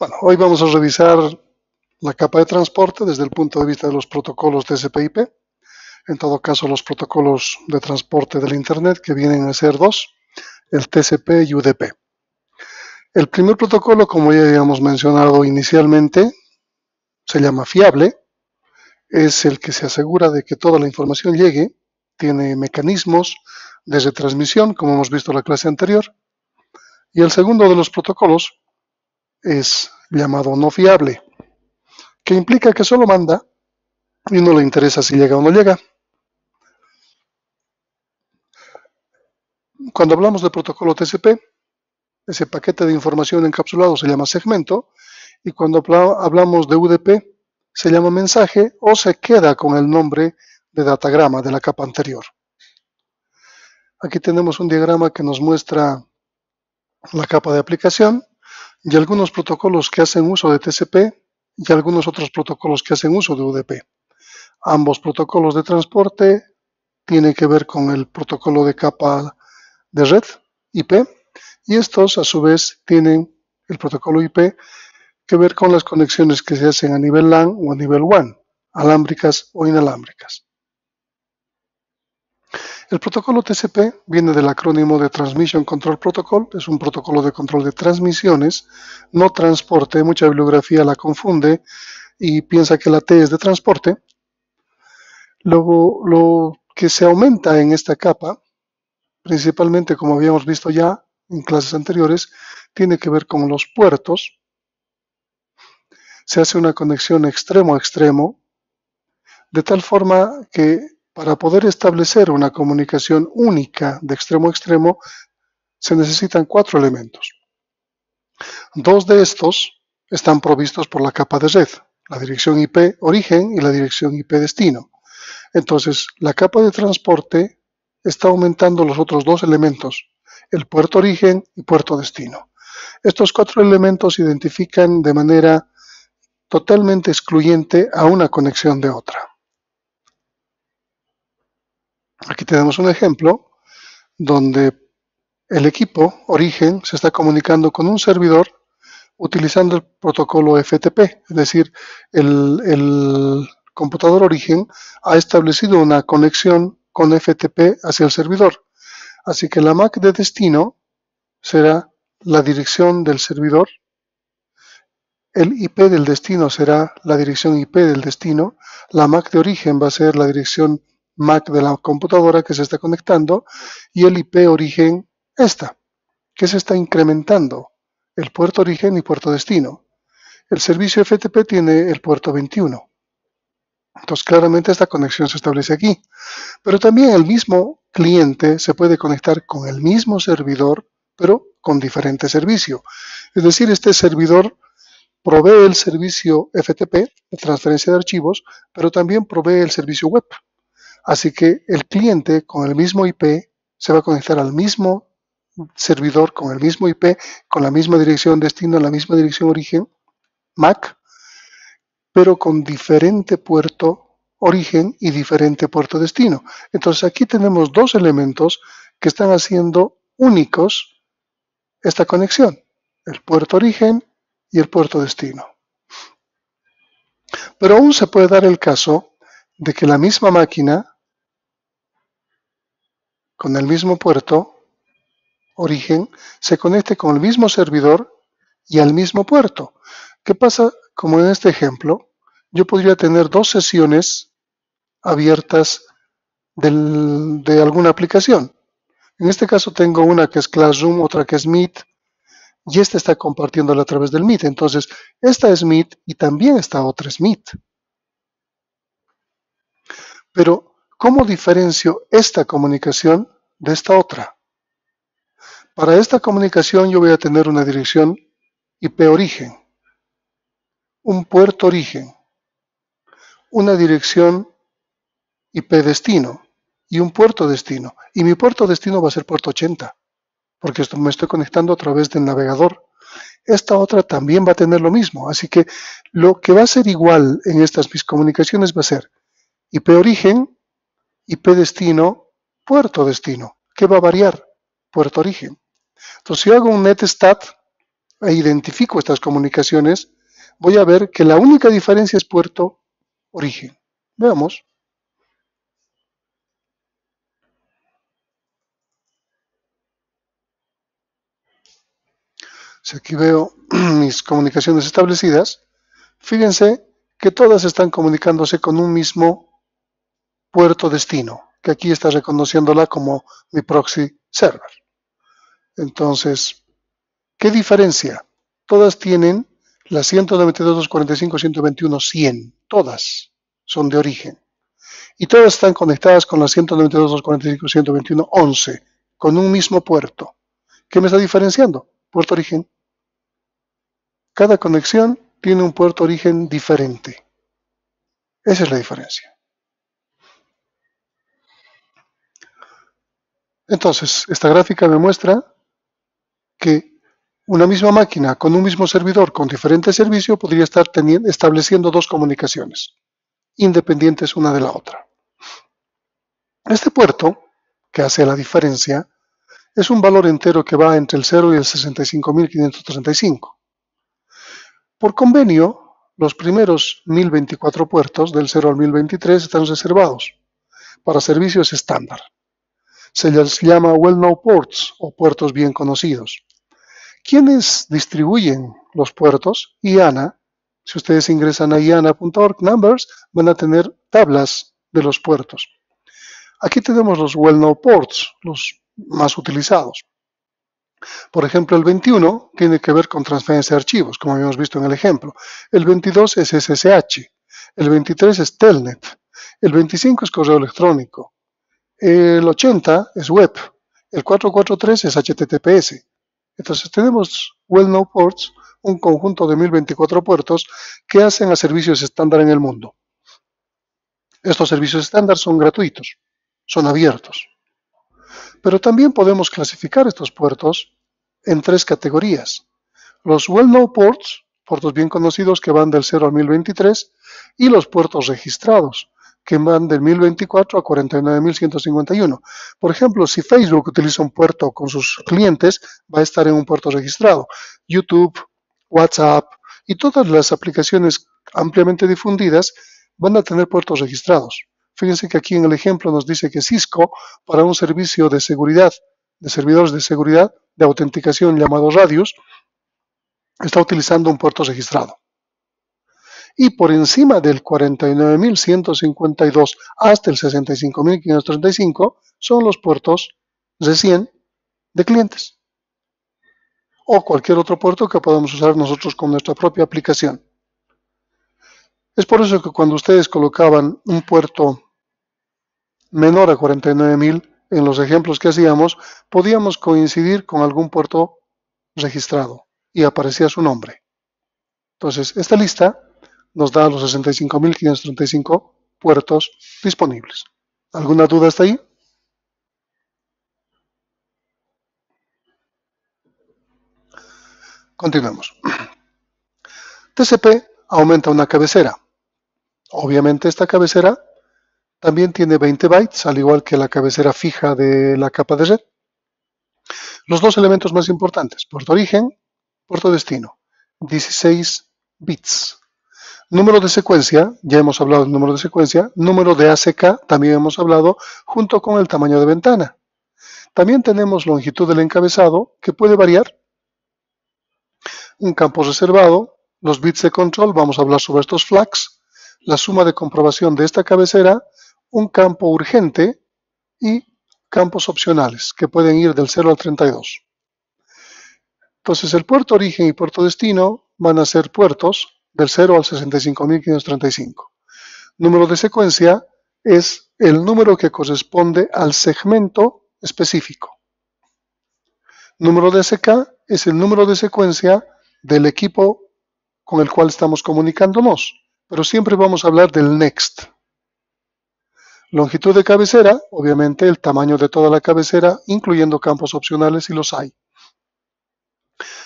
Bueno, hoy vamos a revisar la capa de transporte desde el punto de vista de los protocolos TCP/IP. En todo caso, los protocolos de transporte del Internet que vienen a ser dos, el TCP y UDP. El primer protocolo, como ya habíamos mencionado inicialmente, se llama fiable. Es el que se asegura de que toda la información llegue. Tiene mecanismos de retransmisión, como hemos visto en la clase anterior. Y el segundo de los protocolos es llamado no fiable, que implica que solo manda y no le interesa si llega o no llega. Cuando hablamos de protocolo TCP, ese paquete de información encapsulado se llama segmento, y cuando hablamos de UDP, se llama mensaje o se queda con el nombre de datagrama de la capa anterior. Aquí tenemos un diagrama que nos muestra la capa de aplicación, y algunos protocolos que hacen uso de TCP y algunos otros protocolos que hacen uso de UDP. Ambos protocolos de transporte tienen que ver con el protocolo de capa de red, IP, y estos a su vez tienen el protocolo IP que ver con las conexiones que se hacen a nivel LAN o a nivel WAN, alámbricas o inalámbricas. El protocolo TCP viene del acrónimo de Transmission Control Protocol, es un protocolo de control de transmisiones, no transporte, mucha bibliografía la confunde y piensa que la T es de transporte. Luego, lo que se aumenta en esta capa, principalmente como habíamos visto ya en clases anteriores, tiene que ver con los puertos. Se hace una conexión extremo a extremo, de tal forma que para poder establecer una comunicación única de extremo a extremo, se necesitan cuatro elementos. Dos de estos están provistos por la capa de red, la dirección IP origen y la dirección IP destino. Entonces, la capa de transporte está aumentando los otros dos elementos, el puerto origen y puerto destino. Estos cuatro elementos identifican de manera totalmente excluyente a una conexión de otra. Aquí tenemos un ejemplo donde el equipo origen se está comunicando con un servidor utilizando el protocolo FTP, es decir, el, computador origen ha establecido una conexión con FTP hacia el servidor. Así que la MAC de destino será la dirección del servidor, el IP del destino será la dirección IP del destino, la MAC de origen va a ser la dirección MAC de la computadora que se está conectando y el IP origen esta, que se está incrementando, el puerto origen y puerto destino. El servicio FTP tiene el puerto 21. Entonces, claramente esta conexión se establece aquí. Pero también el mismo cliente se puede conectar con el mismo servidor, pero con diferente servicio. Es decir, este servidor provee el servicio FTP, de transferencia de archivos, pero también provee el servicio web. Así que el cliente con el mismo IP se va a conectar al mismo servidor con el mismo IP, con la misma dirección destino, la misma dirección origen, MAC, pero con diferente puerto origen y diferente puerto destino. Entonces aquí tenemos dos elementos que están haciendo únicos esta conexión, el puerto origen y el puerto destino. Pero aún se puede dar el caso de que la misma máquina con el mismo puerto origen se conecte con el mismo servidor y al mismo puerto. ¿Qué pasa? Como en este ejemplo, yo podría tener dos sesiones abiertas de alguna aplicación. En este caso tengo una que es Classroom, otra que es Meet, y esta está compartiéndola a través del Meet. Entonces, esta es Meet y también esta otra es Meet. Pero, ¿cómo diferencio esta comunicación de esta otra. Para esta comunicación yo voy a tener una dirección IP origen, un puerto origen, una dirección IP destino y un puerto destino. Y mi puerto destino va a ser puerto 80, porque esto me estoy conectando a través del navegador. Esta otra también va a tener lo mismo, así que lo que va a ser igual en estas mis comunicaciones va a ser IP origen, IP destino puerto destino, ¿Qué va a variar, puerto origen. Entonces, si hago un netstat e identifico estas comunicaciones, voy a ver que la única diferencia es puerto origen. Veamos. Si aquí veo mis comunicaciones establecidas, fíjense que todas están comunicándose con un mismo puerto destino que aquí está reconociéndola como mi proxy server. Entonces, ¿qué diferencia? Todas tienen las 192.245.121.100. Todas son de origen. Y todas están conectadas con las 192.245.121.11. con un mismo puerto. ¿Qué me está diferenciando? Puerto origen. Cada conexión tiene un puerto origen diferente. Esa es la diferencia. Entonces, esta gráfica me muestra que una misma máquina con un mismo servidor con diferente servicio podría estar estableciendo dos comunicaciones independientes una de la otra. Este puerto, que hace la diferencia, es un valor entero que va entre el 0 y el 65.535. Por convenio, los primeros 1024 puertos del 0 al 1023 están reservados para servicios estándar. Se les llama well-known ports o puertos bien conocidos. ¿Quiénes distribuyen los puertos? IANA. Si ustedes ingresan a IANA.org numbers, van a tener tablas de los puertos. Aquí tenemos los well-known ports, los más utilizados. Por ejemplo, el 21 tiene que ver con transferencia de archivos, como habíamos visto en el ejemplo. El 22 es SSH. El 23 es Telnet. El 25 es correo electrónico. El 80 es web, el 443 es HTTPS. Entonces tenemos well-known ports, un conjunto de 1024 puertos que hacen a servicios estándar en el mundo. Estos servicios estándar son gratuitos, son abiertos. Pero también podemos clasificar estos puertos en tres categorías. Los well-known ports, puertos bien conocidos que van del 0 al 1023, y los puertos registrados, que van del 1024 a 49.151. Por ejemplo, si Facebook utiliza un puerto con sus clientes, va a estar en un puerto registrado. YouTube, WhatsApp y todas las aplicaciones ampliamente difundidas van a tener puertos registrados. Fíjense que aquí en el ejemplo nos dice que Cisco, para un servicio de seguridad, de servidores de seguridad, de autenticación llamado Radius, está utilizando un puerto registrado y por encima del 49.152 hasta el 65.535 son los puertos de de clientes o cualquier otro puerto que podamos usar nosotros con nuestra propia aplicación. Es por eso que cuando ustedes colocaban un puerto menor a 49.000 en los ejemplos que hacíamos, podíamos coincidir con algún puerto registrado y aparecía su nombre. Entonces, esta lista nos da los 65.535 puertos disponibles. ¿Alguna duda hasta ahí? Continuamos. TCP aumenta una cabecera. Obviamente esta cabecera también tiene 20 bytes, al igual que la cabecera fija de la capa de red. Los dos elementos más importantes, puerto origen, puerto destino, 16 bits. Número de secuencia, ya hemos hablado del número de secuencia. Número de ACK, también hemos hablado, junto con el tamaño de ventana. También tenemos longitud del encabezado, que puede variar. Un campo reservado, los bits de control, vamos a hablar sobre estos flags. La suma de comprobación de esta cabecera, un campo urgente y campos opcionales, que pueden ir del 0 al 32. Entonces, el puerto origen y puerto destino van a ser puertos del 0 al 65.535. Número de secuencia es el número que corresponde al segmento específico. Número de SK es el número de secuencia del equipo con el cual estamos comunicándonos, pero siempre vamos a hablar del next. Longitud de cabecera, obviamente el tamaño de toda la cabecera, incluyendo campos opcionales si los hay.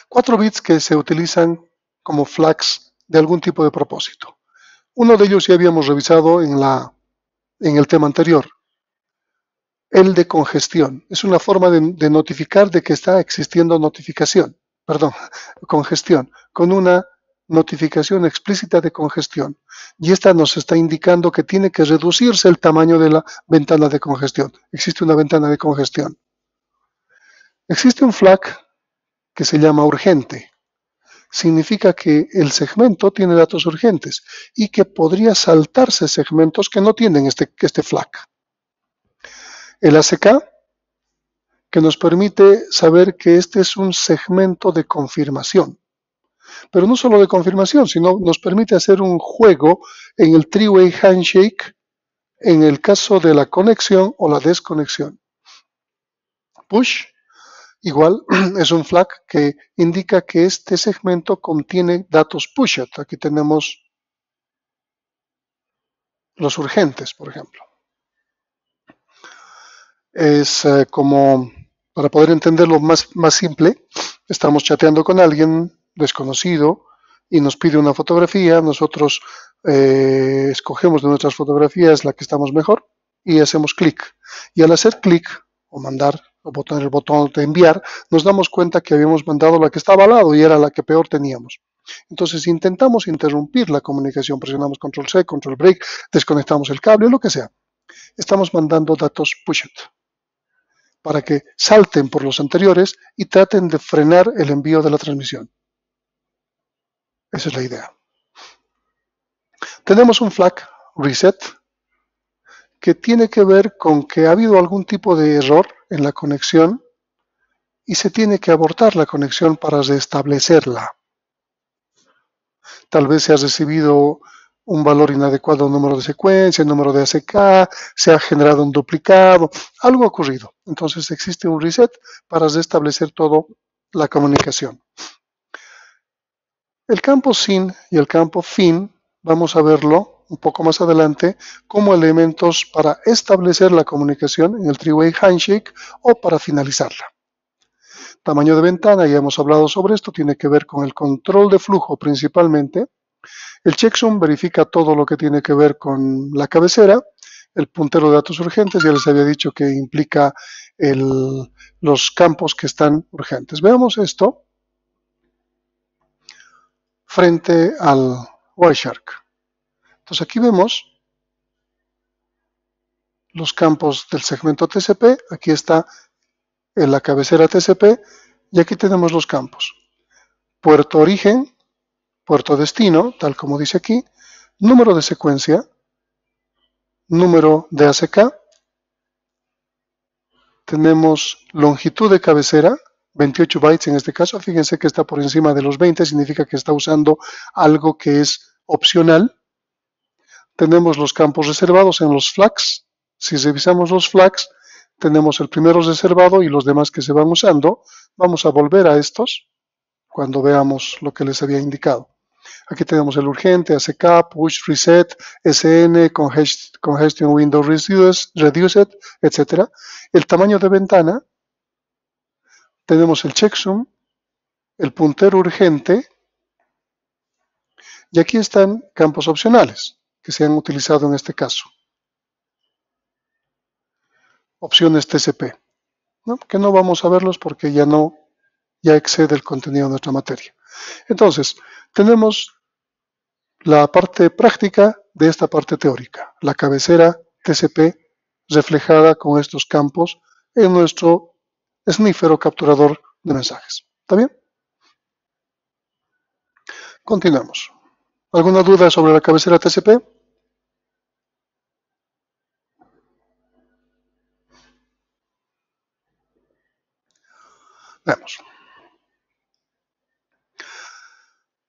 Cuatro bits que se utilizan como flags de algún tipo de propósito. Uno de ellos ya habíamos revisado en, la, en el tema anterior, el de congestión. Es una forma de, notificar de que está existiendo notificación, perdón, congestión, con una notificación explícita de congestión. Y esta nos está indicando que tiene que reducirse el tamaño de la ventana de congestión. Existe una ventana de congestión. Existe un flag que se llama urgente significa que el segmento tiene datos urgentes y que podría saltarse segmentos que no tienen este, este flag. El ACK, que nos permite saber que este es un segmento de confirmación. Pero no solo de confirmación, sino nos permite hacer un juego en el three-way handshake en el caso de la conexión o la desconexión. Push, Igual es un flag que indica que este segmento contiene datos push pushed. Aquí tenemos los urgentes, por ejemplo. Es eh, como, para poder entenderlo más, más simple, estamos chateando con alguien desconocido y nos pide una fotografía. Nosotros eh, escogemos de nuestras fotografías la que estamos mejor y hacemos clic. Y al hacer clic o mandar botón el botón de enviar, nos damos cuenta que habíamos mandado la que estaba al lado y era la que peor teníamos. Entonces intentamos interrumpir la comunicación, presionamos control C, control break, desconectamos el cable, lo que sea. Estamos mandando datos push it para que salten por los anteriores y traten de frenar el envío de la transmisión. Esa es la idea. Tenemos un flag reset que tiene que ver con que ha habido algún tipo de error en la conexión y se tiene que abortar la conexión para restablecerla. Tal vez se ha recibido un valor inadecuado, número de secuencia, número de ACK, se ha generado un duplicado, algo ha ocurrido. Entonces existe un reset para restablecer toda la comunicación. El campo sin y el campo fin, vamos a verlo un poco más adelante como elementos para establecer la comunicación en el three-way handshake o para finalizarla. Tamaño de ventana, ya hemos hablado sobre esto, tiene que ver con el control de flujo principalmente. El checksum verifica todo lo que tiene que ver con la cabecera. El puntero de datos urgentes, ya les había dicho que implica los campos que están urgentes. Veamos esto frente al Wireshark. Entonces aquí vemos los campos del segmento TCP, aquí está en la cabecera TCP y aquí tenemos los campos. Puerto origen, puerto destino, tal como dice aquí, número de secuencia, número de ACK, tenemos longitud de cabecera, 28 bytes en este caso, fíjense que está por encima de los 20, significa que está usando algo que es opcional, tenemos los campos reservados en los flags. Si revisamos los flags, tenemos el primero reservado y los demás que se van usando. Vamos a volver a estos cuando veamos lo que les había indicado. Aquí tenemos el urgente, ACK, push, reset, SN, congestion window reduced, reduced etc. El tamaño de ventana. Tenemos el checksum, el puntero urgente. Y aquí están campos opcionales que se han utilizado en este caso. Opciones TCP, que no vamos a verlos porque ya no, ya excede el contenido de nuestra materia. Entonces, tenemos la parte práctica de esta parte teórica, la cabecera TCP reflejada con estos campos en nuestro snífero capturador de mensajes. ¿Está bien? Continuamos. ¿Alguna duda sobre la cabecera TCP? Veamos.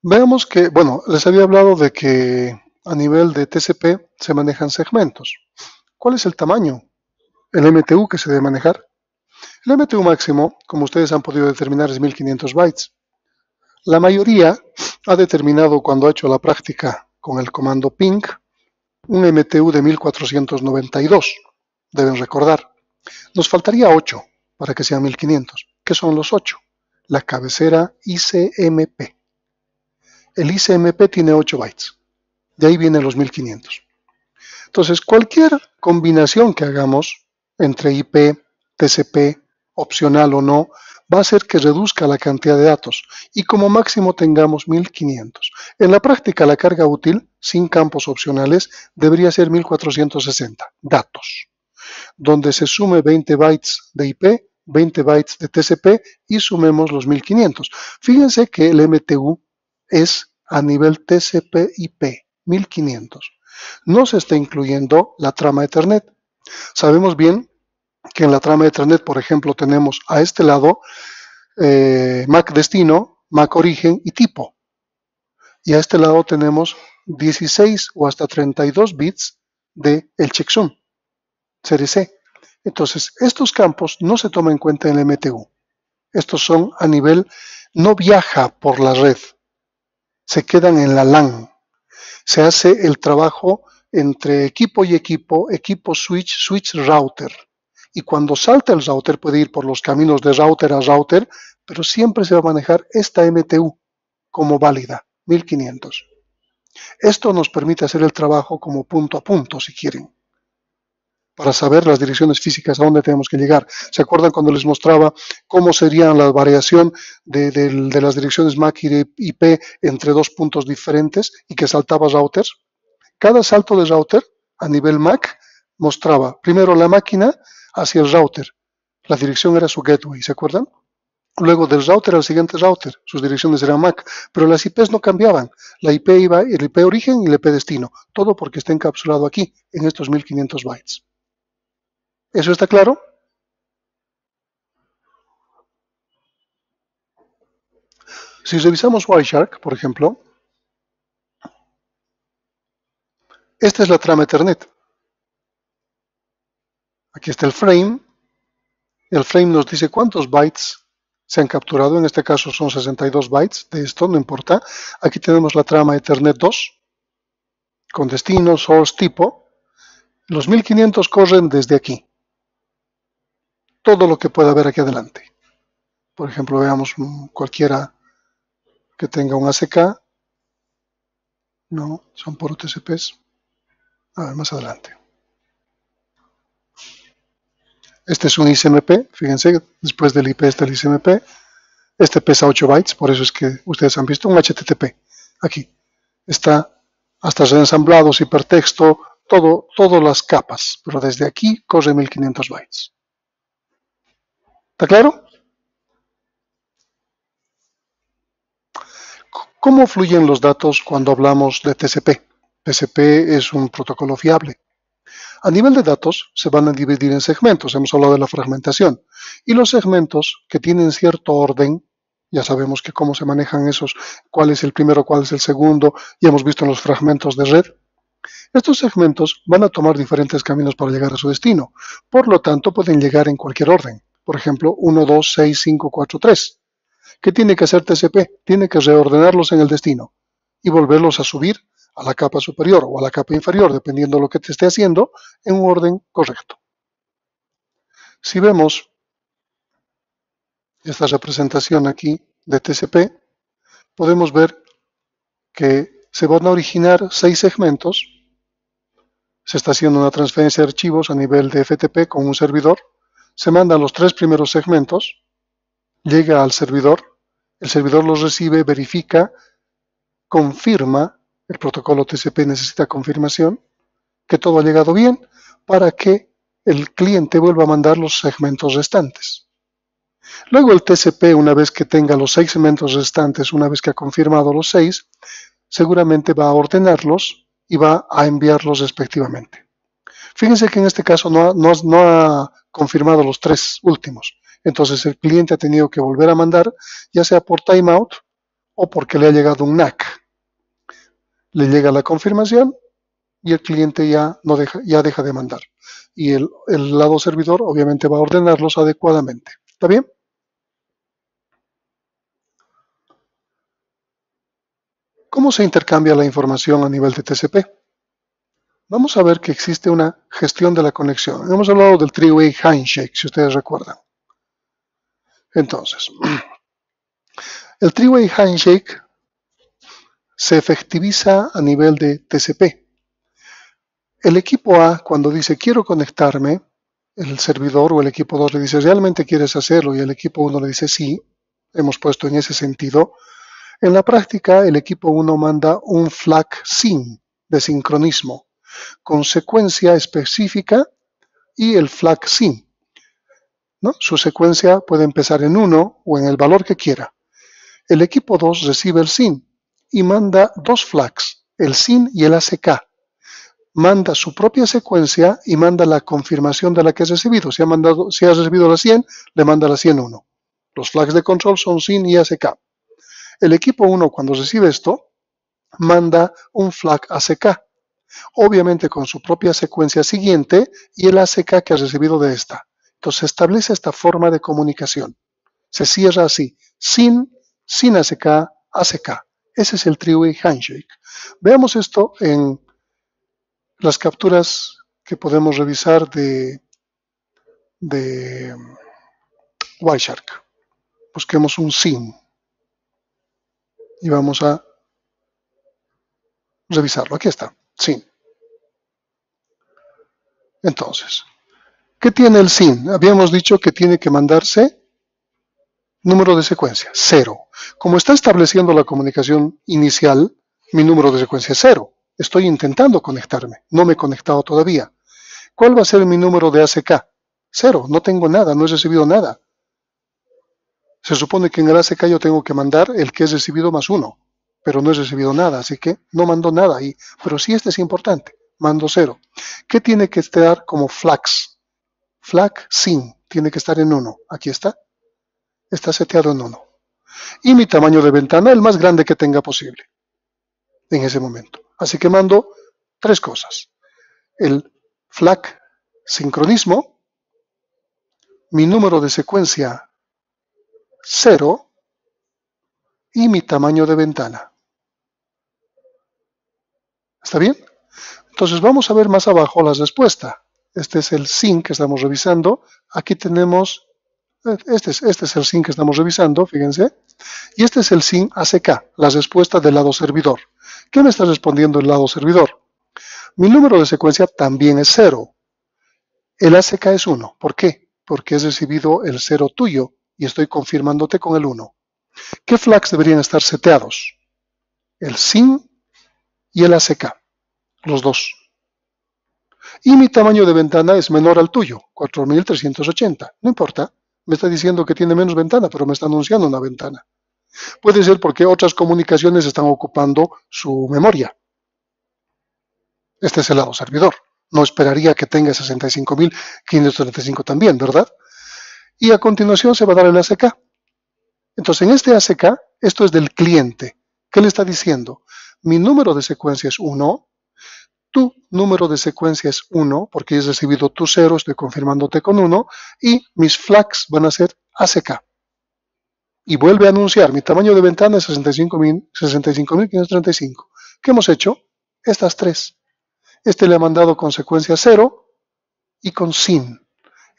Veamos que, bueno, les había hablado de que a nivel de TCP se manejan segmentos. ¿Cuál es el tamaño? El MTU que se debe manejar. El MTU máximo, como ustedes han podido determinar, es 1500 bytes. La mayoría ha determinado cuando ha hecho la práctica con el comando ping un MTU de 1492. Deben recordar. Nos faltaría 8 para que sea 1500 que son los 8, la cabecera ICMP. El ICMP tiene 8 bytes, de ahí vienen los 1500. Entonces, cualquier combinación que hagamos entre IP, TCP, opcional o no, va a hacer que reduzca la cantidad de datos y como máximo tengamos 1500. En la práctica, la carga útil, sin campos opcionales, debería ser 1460 datos. Donde se sume 20 bytes de IP, 20 bytes de TCP y sumemos los 1500. Fíjense que el MTU es a nivel TCP IP, 1500. No se está incluyendo la trama Ethernet. Sabemos bien que en la trama Ethernet, por ejemplo, tenemos a este lado eh, MAC destino, MAC origen y tipo. Y a este lado tenemos 16 o hasta 32 bits de el checksum, C entonces, estos campos no se toman en cuenta en el MTU. Estos son a nivel, no viaja por la red, se quedan en la LAN. Se hace el trabajo entre equipo y equipo, equipo switch, switch router. Y cuando salta el router puede ir por los caminos de router a router, pero siempre se va a manejar esta MTU como válida, 1500. Esto nos permite hacer el trabajo como punto a punto, si quieren para saber las direcciones físicas a dónde tenemos que llegar. ¿Se acuerdan cuando les mostraba cómo sería la variación de, las direcciones MAC y IP entre dos puntos diferentes y que saltaba routers? Cada salto de router a nivel MAC mostraba primero la máquina hacia el router. La dirección era su gateway, ¿se acuerdan? Luego del router al siguiente router, sus direcciones eran MAC, pero las IPs no cambiaban. La IP iba el IP origen y el IP destino, todo porque está encapsulado aquí, en estos 1500 bytes. ¿Eso está claro? Si revisamos Wireshark, por ejemplo, esta es la trama Ethernet. Aquí está el frame. El frame nos dice cuántos bytes se han capturado. En este caso son 62 bytes. De esto no importa. Aquí tenemos la trama Ethernet 2 con destino, source, tipo. Los 1500 corren desde aquí todo lo que pueda haber aquí adelante. Por ejemplo, veamos cualquiera que tenga un ACK. No, son por UTCPs. A ver, más adelante. Este es un ICMP, fíjense, después del IP está el ICMP. Este pesa 8 bytes, por eso es que ustedes han visto un HTTP. Aquí está hasta reensamblados, hipertexto, todo, todas las capas, pero desde aquí corre 1500 bytes. ¿Está claro? ¿Cómo fluyen los datos cuando hablamos de TCP? TCP es un protocolo fiable. A nivel de datos, se van a dividir en segmentos. Hemos hablado de la fragmentación. Y los segmentos que tienen cierto orden, ya sabemos que cómo se manejan esos, cuál es el primero, cuál es el segundo, y hemos visto en los fragmentos de red, estos segmentos van a tomar diferentes caminos para llegar a su destino, por lo tanto pueden llegar en cualquier orden por ejemplo, 1, 2, 6, 5, 4, 3. ¿Qué tiene que hacer TCP? Tiene que reordenarlos en el destino y volverlos a subir a la capa superior o a la capa inferior, dependiendo de lo que te esté haciendo, en un orden correcto. Si vemos esta representación aquí de TCP, podemos ver que se van a originar seis segmentos. Se está haciendo una transferencia de archivos a nivel de FTP con un servidor se mandan los tres primeros segmentos, llega al servidor, el servidor los recibe, verifica, confirma, el protocolo TCP necesita confirmación, que todo ha llegado bien para que el cliente vuelva a mandar los segmentos restantes. Luego el TCP, una vez que tenga los seis segmentos restantes, una vez que ha confirmado los seis, seguramente va a ordenarlos y va a enviarlos respectivamente. Fíjense que en este caso no no ha confirmado los tres últimos. Entonces el cliente ha tenido que volver a mandar, ya sea por timeout o porque le ha llegado un NAC. Le llega la confirmación y el cliente ya, no deja, ya deja de mandar. Y el, el lado servidor obviamente va a ordenarlos adecuadamente. ¿Está bien? ¿Cómo se intercambia la información a nivel de TCP? vamos a ver que existe una gestión de la conexión. Hemos hablado del three-way handshake, si ustedes recuerdan. Entonces, el three-way handshake se efectiviza a nivel de TCP. El equipo A, cuando dice quiero conectarme, el servidor o el equipo 2 le dice realmente quieres hacerlo y el equipo 1 le dice sí, hemos puesto en ese sentido. En la práctica, el equipo 1 manda un flag SIN de sincronismo con secuencia específica y el flag sin Su secuencia puede empezar en 1 o en el valor que quiera. El equipo 2 recibe el SIN y manda dos flags, el SIN y el ACK. Manda su propia secuencia y manda la confirmación de la que ha recibido. Si ha, mandado, ha recibido la 100, le manda la 101. Los flags de control son SIN y ACK. El equipo 1, cuando recibe esto, manda un flag ACK obviamente con su propia secuencia siguiente y el ACK que ha recibido de esta. Entonces se establece esta forma de comunicación. Se cierra así, sin, sin ACK, ACK. Ese es el three handshake. Veamos esto en las capturas que podemos revisar de, de um, Wireshark. Busquemos un SIN y vamos a revisarlo. Aquí está. SIN. Entonces, ¿qué tiene el SIN? Habíamos dicho que tiene que mandarse número de secuencia, cero Como está estableciendo la comunicación inicial, mi número de secuencia es cero Estoy intentando conectarme, no me he conectado todavía. ¿Cuál va a ser mi número de ACK? Cero, no tengo nada, no he recibido nada. Se supone que en el ACK yo tengo que mandar el que es recibido más uno pero no he recibido nada, así que no mando nada ahí. Pero sí este es importante, mando cero. ¿Qué tiene que estar como flags? Flag sin, tiene que estar en 1. Aquí está. Está seteado en 1. Y mi tamaño de ventana, el más grande que tenga posible en ese momento. Así que mando tres cosas. El flag sincronismo, mi número de secuencia cero. y mi tamaño de ventana. ¿Está bien? Entonces vamos a ver más abajo las respuestas. Este es el sin que estamos revisando. Aquí tenemos, eh, este es, este es el sin que estamos revisando, fíjense. Y este es el sin ACK, las respuestas del lado servidor. ¿Qué me está respondiendo el lado servidor? Mi número de secuencia también es 0. El ACK es 1. ¿Por qué? Porque he recibido el 0 tuyo y estoy confirmándote con el 1. ¿Qué flags deberían estar seteados? El sin y el ACK, los dos. Y mi tamaño de ventana es menor al tuyo, 4380. No importa, me está diciendo que tiene menos ventana, pero me está anunciando una ventana. Puede ser porque otras comunicaciones están ocupando su memoria. Este es el lado servidor. No esperaría que tenga 65.535 también, ¿verdad? Y a continuación se va a dar el ACK. Entonces, en este ACK, esto es del cliente. ¿Qué le está diciendo? mi número de secuencia es 1, tu número de secuencia es 1, porque he recibido tu 0, estoy confirmándote con 1, y mis flags van a ser ACK. Y vuelve a anunciar, mi tamaño de ventana es 65.535. ¿Qué hemos hecho? Estas tres. Este le ha mandado con secuencia 0 y con sin.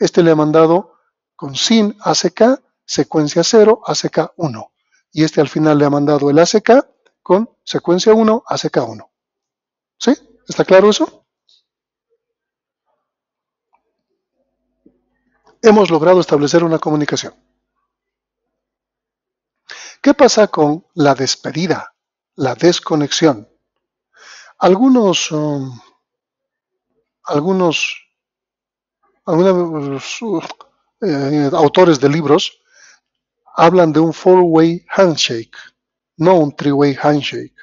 Este le ha mandado con sin ACK, secuencia 0, ACK 1. Y este al final le ha mandado el ACK con secuencia 1 hace K1. ¿Sí? ¿Está claro eso? Hemos logrado establecer una comunicación. ¿Qué pasa con la despedida, la desconexión? Algunos, um, algunos, algunos uh, eh, autores de libros hablan de un four-way handshake, no un three-way handshake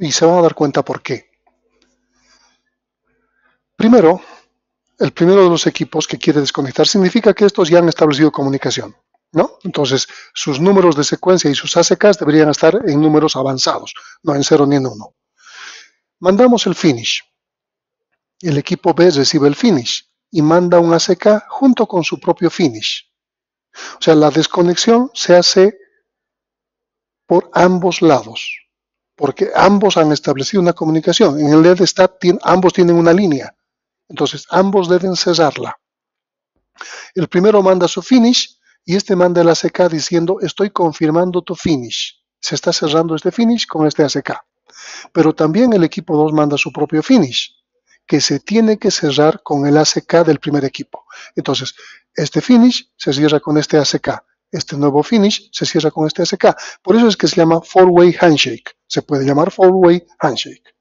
y se van a dar cuenta por qué. Primero, el primero de los equipos que quiere desconectar significa que estos ya han establecido comunicación. ¿no? Entonces, sus números de secuencia y sus ACKs deberían estar en números avanzados, no en 0 ni en 1. Mandamos el finish. El equipo B recibe el finish y manda un ACK junto con su propio finish. O sea, la desconexión se hace por ambos lados porque ambos han establecido una comunicación. En el LED está, ambos tienen una línea, entonces ambos deben cerrarla. El primero manda su finish y este manda el ACK diciendo estoy confirmando tu finish. Se está cerrando este finish con este ACK. Pero también el equipo 2 manda su propio finish, que se tiene que cerrar con el ACK del primer equipo. Entonces, este finish se cierra con este ACK. Este nuevo finish se cierra con este ACK. Por eso es que se llama four-way handshake se puede llamar four handshake.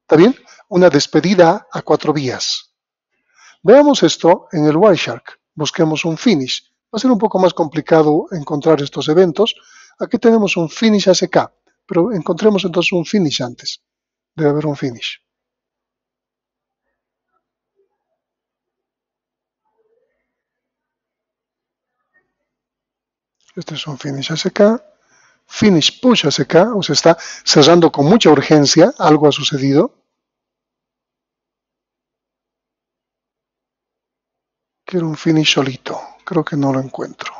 ¿Está bien? Una despedida a cuatro vías. Veamos esto en el Wireshark. Busquemos un finish. Va a ser un poco más complicado encontrar estos eventos. Aquí tenemos un finish ACK, pero encontremos entonces un finish antes. Debe haber un finish. Este es un finish ACK finish push HCK, o se está cerrando con mucha urgencia, algo ha sucedido. Quiero un finish solito, creo que no lo encuentro.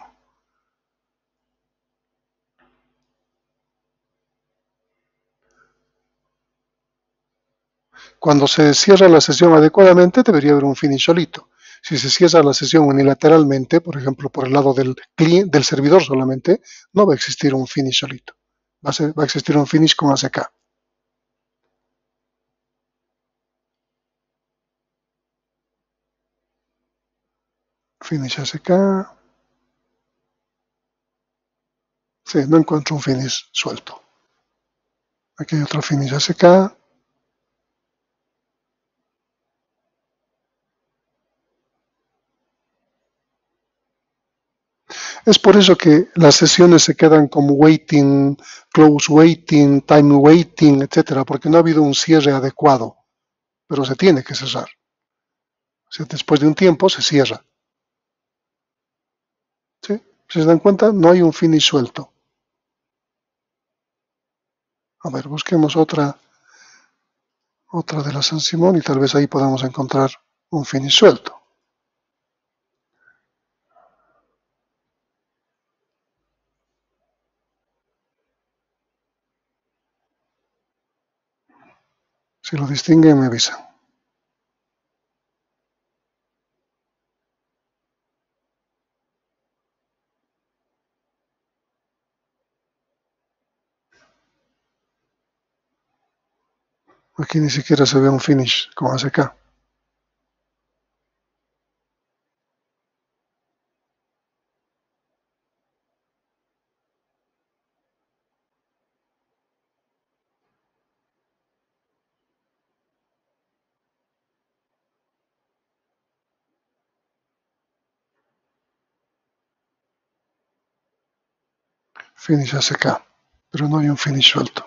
Cuando se cierra la sesión adecuadamente debería haber un finish solito. Si se cierra la sesión unilateralmente, por ejemplo, por el lado del, del servidor solamente, no va a existir un finish solito. Va a, va a existir un finish con ACK. Finish ACK. Sí, no encuentro un finish suelto. Aquí hay otro finish ACK. Es por eso que las sesiones se quedan como waiting, close waiting, time waiting, etcétera, porque no ha habido un cierre adecuado. Pero se tiene que cerrar. O sea, después de un tiempo se cierra. Si se dan cuenta, no hay un finish suelto. A ver, busquemos otra, otra de la San Simón y tal vez ahí podamos encontrar un finish suelto. Si lo y me avisa Aquí ni siquiera se ve un finish como hace acá. finish SK, pero no hay un finish suelto.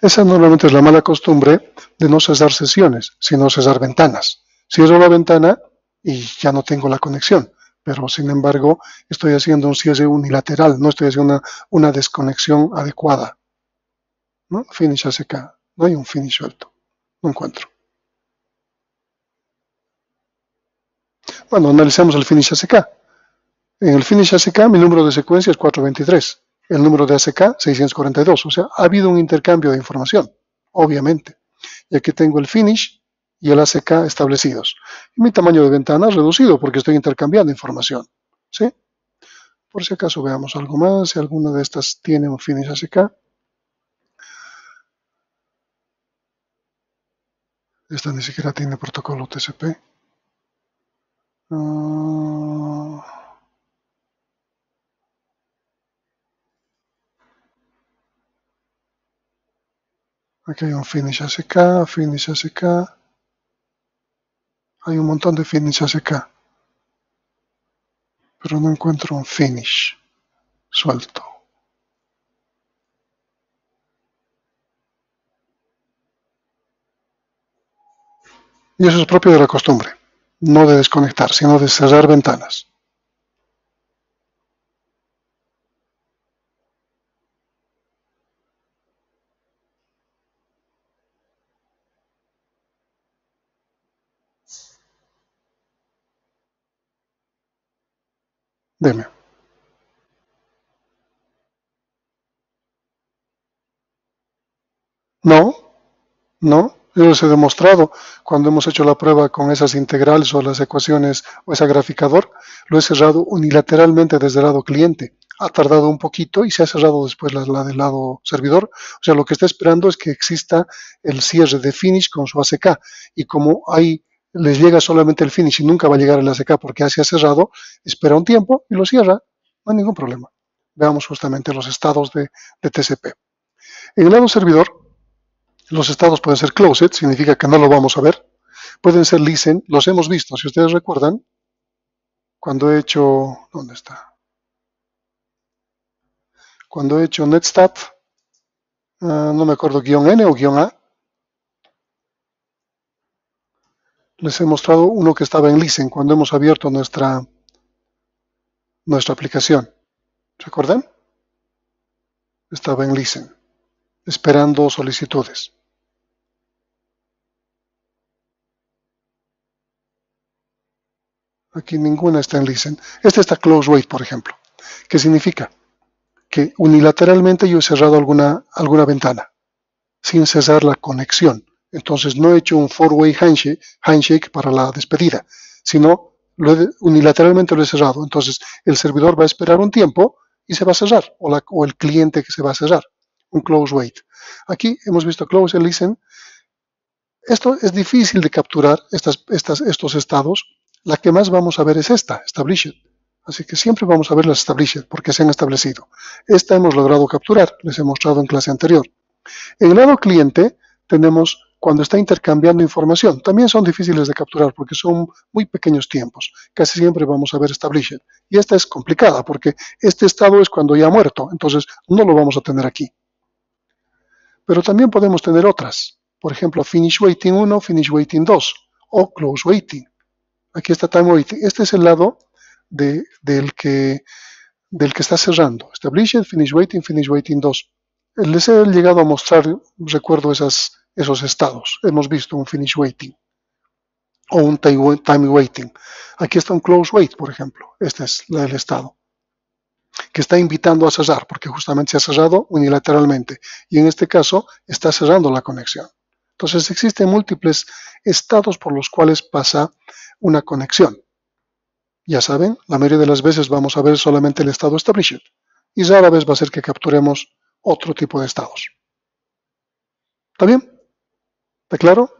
Esa normalmente es la mala costumbre de no cesar sesiones, sino cesar ventanas. Cierro la ventana y ya no tengo la conexión, pero sin embargo estoy haciendo un cierre unilateral, no estoy haciendo una, desconexión adecuada. ¿No? Finish SK, no hay un finish suelto, no encuentro. Bueno, analizamos el finish SK. En el finish ACK mi número de secuencia es 423, el número de ACK 642, o sea, ha habido un intercambio de información, obviamente. Y aquí tengo el finish y el ACK establecidos. mi tamaño de ventana es reducido porque estoy intercambiando información. ¿sí? Por si acaso veamos algo más, si alguna de estas tiene un finish ACK. Esta ni siquiera tiene protocolo TCP. Aquí hay un finish ACK, finish ACK, Hay un montón de finish ACK, Pero no encuentro un finish suelto. Y eso es propio de la costumbre, no de desconectar, sino de cerrar ventanas. Deme No, no, yo les he demostrado cuando hemos hecho la prueba con esas integrales o las ecuaciones o ese graficador, lo he cerrado unilateralmente desde el lado cliente. Ha tardado un poquito y se ha cerrado después la, del lado servidor. O sea, lo que está esperando es que exista el cierre de finish con su ACK. Y como hay les llega solamente el finish y nunca va a llegar el ACK porque ya ha cerrado, espera un tiempo y lo cierra, no hay ningún problema. Veamos justamente los estados de, TCP. En el lado servidor, los estados pueden ser closed, significa que no lo vamos a ver. Pueden ser listen, los hemos visto, si ustedes recuerdan, cuando he hecho, ¿dónde está? Cuando he hecho netstat, ah, no me acuerdo, guión N o guión A, les he mostrado uno que estaba en Listen cuando hemos abierto nuestra, nuestra aplicación. ¿Recuerdan? Estaba en Listen, esperando solicitudes. Aquí ninguna está en Listen. Este está Close wait, por ejemplo. ¿Qué significa? Que unilateralmente yo he cerrado alguna, alguna ventana, sin cesar la conexión. Entonces no he hecho un four-way handshake, para la despedida, sino unilateralmente lo he cerrado. Entonces el servidor va a esperar un tiempo y se va a cerrar, o, el cliente que se va a cerrar, un close wait. Aquí hemos visto close and listen. Esto es difícil de capturar, estas, estos estados. La que más vamos a ver es esta, established. Así que siempre vamos a ver las established porque se han establecido. Esta hemos logrado capturar, les he mostrado en clase anterior. En el lado cliente tenemos cuando está intercambiando información. También son difíciles de capturar porque son muy pequeños tiempos. Casi siempre vamos a ver Establishment. Y esta es complicada porque este estado es cuando ya ha muerto, entonces no lo vamos a tener aquí. Pero también podemos tener otras. Por ejemplo, finish waiting 1, finish waiting 2 o close waiting. Aquí está time waiting. Este es el lado del, que, está cerrando. Establishment, finish waiting, finish waiting 2 les he llegado a mostrar, recuerdo esos estados. Hemos visto un finish waiting o un time waiting. Aquí está un close wait, por ejemplo. Este es el estado que está invitando a cerrar, porque justamente se ha cerrado unilateralmente y en este caso está cerrando la conexión. Entonces existen múltiples estados por los cuales pasa una conexión. Ya saben, la mayoría de las veces vamos a ver solamente el estado established y rara vez va a ser que capturemos otro tipo de estados. ¿Está bien? ¿Está claro?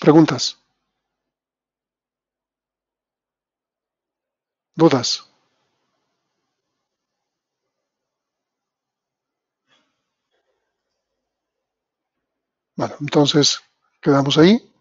¿Preguntas? ¿Dudas? Bueno, entonces quedamos ahí.